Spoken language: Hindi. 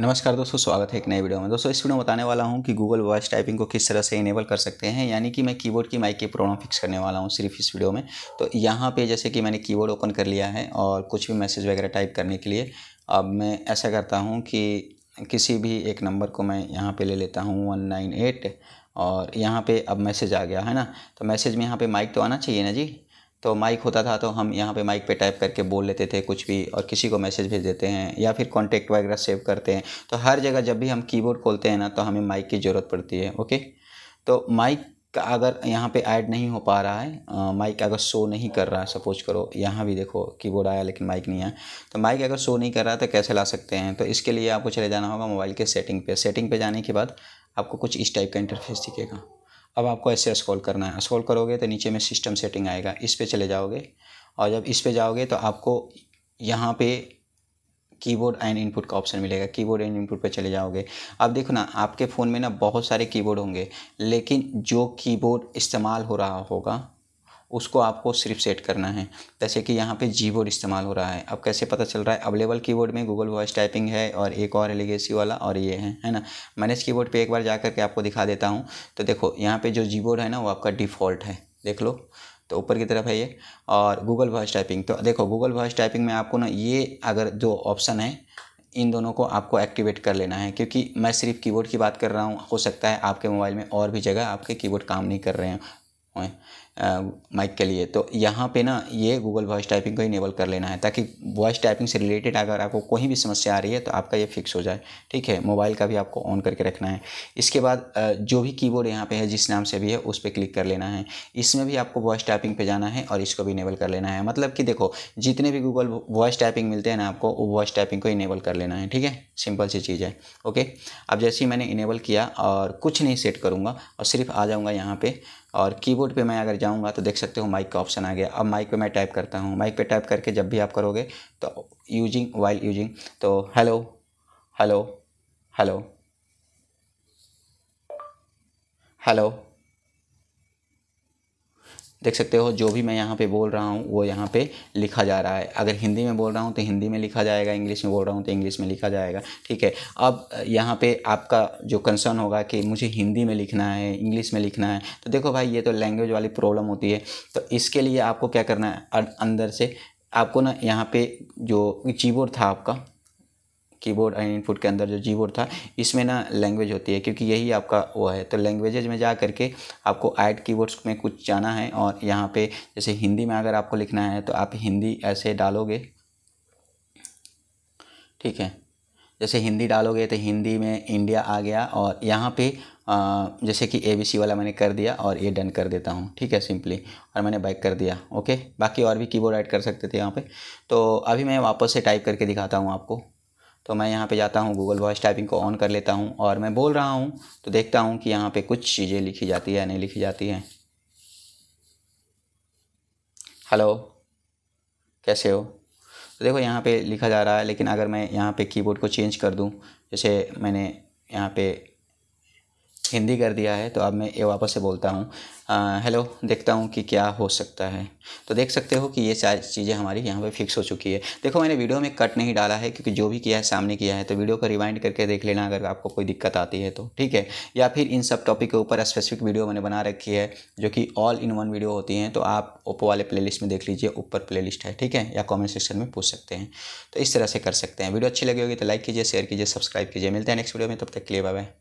नमस्कार दोस्तों स्वागत है एक नए वीडियो में दोस्तों इस वीडियो में बताने वाला हूं कि गूगल वॉइस टाइपिंग को किस तरह से इनेबल कर सकते हैं यानी कि मैं कीबोर्ड की माइक की प्रॉब्लम फिक्स करने वाला हूं सिर्फ इस वीडियो में तो यहां पे जैसे कि मैंने कीबोर्ड ओपन कर लिया है और कुछ भी मैसेज वगैरह टाइप करने के लिए अब मैं ऐसा करता हूँ कि किसी भी एक नंबर को मैं यहाँ पर ले लेता हूँ वन और यहाँ पर अब मैसेज आ गया है ना तो मैसेज में यहाँ पर माइक तो आना चाहिए ना जी तो माइक होता था तो हम यहाँ पे माइक पे टाइप करके बोल लेते थे कुछ भी और किसी को मैसेज भेज देते हैं या फिर कॉन्टेक्ट वगैरह सेव करते हैं तो हर जगह जब भी हम कीबोर्ड खोलते हैं ना तो हमें माइक की ज़रूरत पड़ती है ओके तो माइक का अगर यहाँ पे ऐड नहीं हो पा रहा है माइक अगर शो तो नहीं कर रहा है सपोज करो यहाँ भी देखो कीबोर्ड आया लेकिन माइक नहीं आया तो माइक अगर शो नहीं कर रहा तो कैसे ला सकते हैं तो इसके लिए आपको चले जाना होगा मोबाइल के सेटिंग पे सेटिंग पे जाने के बाद आपको कुछ इस टाइप का इंटरफेस दिखेगा अब आपको ऐसे स्क्रॉल करना है स्क्रॉल करोगे तो नीचे में सिस्टम सेटिंग आएगा इस पर चले जाओगे और जब इस पर जाओगे तो आपको यहाँ पे कीबोर्ड एंड इनपुट का ऑप्शन मिलेगा कीबोर्ड एंड इनपुट पर चले जाओगे अब देखो ना आपके फ़ोन में ना बहुत सारे कीबोर्ड होंगे लेकिन जो कीबोर्ड इस्तेमाल हो रहा होगा उसको आपको सिर्फ सेट करना है जैसे कि यहाँ पे जी बोर्ड इस्तेमाल हो रहा है अब कैसे पता चल रहा है अवेलेबल कीबोर्ड में गूगल वॉइस टाइपिंग है और एक और एलिगेसी वाला और ये है है ना मैनेज कीबोर्ड पे एक बार जा करके आपको दिखा देता हूँ तो देखो यहाँ पे जो जी बोर्ड है ना वो आपका डिफ़ॉल्ट है देख लो तो ऊपर की तरफ है ये और गूगल वॉइस टाइपिंग तो देखो गूगल वॉइस टाइपिंग में आपको ना ये अगर जो ऑप्शन है इन दोनों को आपको एक्टिवेट कर लेना है क्योंकि मैं सिर्फ कीबोर्ड की बात कर रहा हूँ हो सकता है आपके मोबाइल में और भी जगह आपके कीबोर्ड काम नहीं कर रहे हैं माइक के लिए तो यहाँ पे ना ये गूगल वॉइस टाइपिंग को इनेबल कर लेना है ताकि वॉइस टाइपिंग से रिलेटेड अगर आपको कोई भी समस्या आ रही है तो आपका ये फिक्स हो जाए ठीक है मोबाइल का भी आपको ऑन करके रखना है इसके बाद जो भी कीबोर्ड यहाँ पे है जिस नाम से भी है उस पर क्लिक कर लेना है इसमें भी आपको वॉइस टाइपिंग पे जाना है और इसको भी इनेबल कर लेना है मतलब कि देखो जितने भी गूगल वॉइस टाइपिंग मिलते हैं ना आपको वॉइस टाइपिंग को इनेबल कर लेना है ठीक है सिंपल सी चीज़ है ओके अब जैसे ही मैंने इनेबल किया और कुछ नहीं सेट करूँगा और सिर्फ आ जाऊँगा यहाँ पर और कीबोर्ड पे मैं अगर जाऊँगा तो देख सकते हो माइक का ऑप्शन आ गया अब माइक पे मैं टाइप करता हूँ माइक पे टाइप करके जब भी आप करोगे तो यूजिंग वाइल यूजिंग तो हेलो हेलो हेलो हेलो देख सकते हो जो भी मैं यहाँ पे बोल रहा हूँ वो यहाँ पे लिखा जा रहा है अगर हिंदी में बोल रहा हूँ तो हिंदी में लिखा जाएगा इंग्लिश में बोल रहा हूँ तो इंग्लिश में लिखा जाएगा ठीक है अब यहाँ पे आपका जो कंसर्न होगा कि मुझे हिंदी में लिखना है इंग्लिश में लिखना है तो देखो भाई ये तो लैंग्वेज वाली प्रॉब्लम होती है तो इसके लिए आपको क्या करना है अं-, अंदर से आपको ना यहाँ पे जो कीबोर्ड था आपका कीबोर्ड इनपुट के अंदर जो जी बोर्ड था इसमें ना लैंग्वेज होती है क्योंकि यही आपका वो है तो लैंग्वेजेज में जा करके आपको ऐड कीबोर्ड्स में कुछ जाना है और यहाँ पे जैसे हिंदी में अगर आपको लिखना है तो आप हिंदी ऐसे डालोगे ठीक है जैसे हिंदी डालोगे तो हिंदी में इंडिया आ गया और यहाँ पे आ, जैसे कि ए वाला मैंने कर दिया और ये डन कर देता हूँ ठीक है सिंपली और मैंने बैक कर दिया ओके बाकी और भी कीबोर्ड ऐड कर सकते थे यहाँ पे तो अभी मैं वापस से टाइप करके दिखाता हूँ आपको तो मैं यहाँ पे जाता हूँ गूगल वॉइस टाइपिंग को ऑन कर लेता हूँ और मैं बोल रहा हूँ तो देखता हूँ कि यहाँ पे कुछ चीज़ें लिखी जाती है नहीं लिखी जाती हैं हेलो कैसे हो तो देखो यहाँ पे लिखा जा रहा है लेकिन अगर मैं यहाँ पे कीबोर्ड को चेंज कर दूँ जैसे मैंने यहाँ पे हिंदी कर दिया है तो अब मैं ये वापस से बोलता हूँ हेलो देखता हूँ कि क्या हो सकता है तो देख सकते हो कि ये सारी चीज़ें हमारी यहाँ पे फिक्स हो चुकी है देखो मैंने वीडियो में कट नहीं डाला है क्योंकि जो भी किया है सामने किया है तो वीडियो को रिवाइंड करके देख लेना अगर आपको कोई दिक्कत आती है तो ठीक है या फिर इन सब टॉपिक के ऊपर स्पेसिफिक वीडियो मैंने बना रखी है जो कि ऑल इन वन वीडियो होती हैं तो आप ओप्पो वाले प्ले में देख लीजिए ऊपर प्ले है ठीक है या कॉमेंट सेक्शन में पूछ सकते हैं तो इस तरह से कर सकते हैं वीडियो अच्छी लगी होगी तो लाइक कीजिए शेयर कीजिए सब्सक्राइब कीजिए मिलते हैं नेक्स्ट वीडियो में तब तक क्लियर बाय